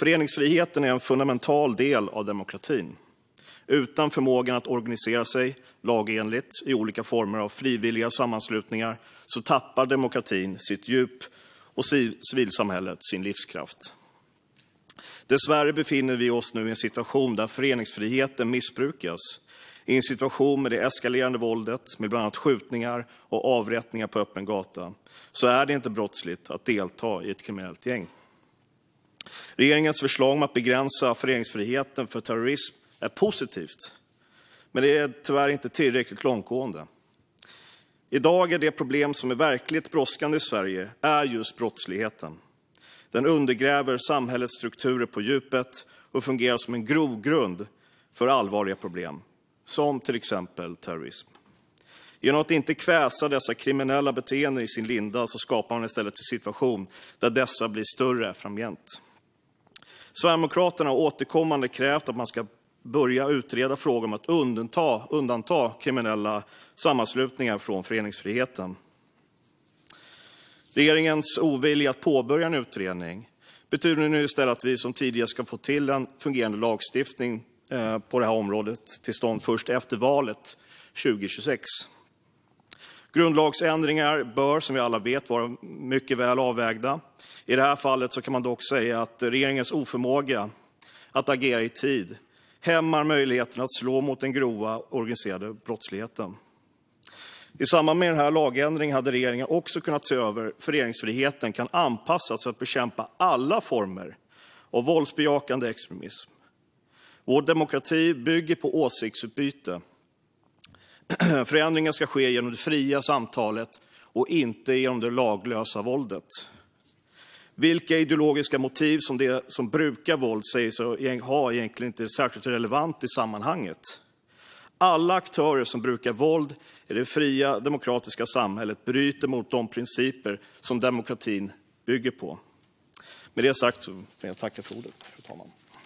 Föreningsfriheten är en fundamental del av demokratin. Utan förmågan att organisera sig lagenligt i olika former av frivilliga sammanslutningar så tappar demokratin sitt djup och civilsamhället sin livskraft. Dessvärre befinner vi oss nu i en situation där föreningsfriheten missbrukas. I en situation med det eskalerande våldet, med bland annat skjutningar och avrättningar på öppen gata, så är det inte brottsligt att delta i ett kriminellt gäng. Regeringens förslag om att begränsa föreningsfriheten för terrorism är positivt, men det är tyvärr inte tillräckligt långtgående. I dag är det problem som är verkligt brådskande i Sverige just brottsligheten. Den undergräver samhällets strukturer på djupet och fungerar som en grogrund för allvarliga problem, som till exempel terrorism. Genom att inte kväsa dessa kriminella beteenden i sin linda så skapar man istället en situation där dessa blir större framgent. Sverigedemokraterna har återkommande krävt att man ska börja utreda frågan om att undanta, undanta kriminella sammanslutningar från föreningsfriheten. Regeringens ovilja att påbörja en utredning betyder nu istället att vi som tidigare ska få till en fungerande lagstiftning eh, på det här området till stånd först efter valet 2026. Grundlagsändringar bör, som vi alla vet, vara mycket väl avvägda. I det här fallet kan man dock säga att regeringens oförmåga att agera i tid hämmar möjligheten att slå mot den grova organiserade brottsligheten. I samband med den här lagändringen hade regeringen också kunnat se över föreningsfriheten kan anpassas för att bekämpa alla former av våldsbejakande extremism. Vår demokrati bygger på åsiktsutbyte Förändringen ska ske genom det fria samtalet och inte genom det laglösa våldet. Vilka ideologiska motiv som de som brukar våld säger sig ha egentligen inte särskilt relevant i sammanhanget. Alla aktörer som brukar våld i det fria demokratiska samhället bryter mot de principer som demokratin bygger på. Med det sagt så vill jag tacka för ordet, fru talman.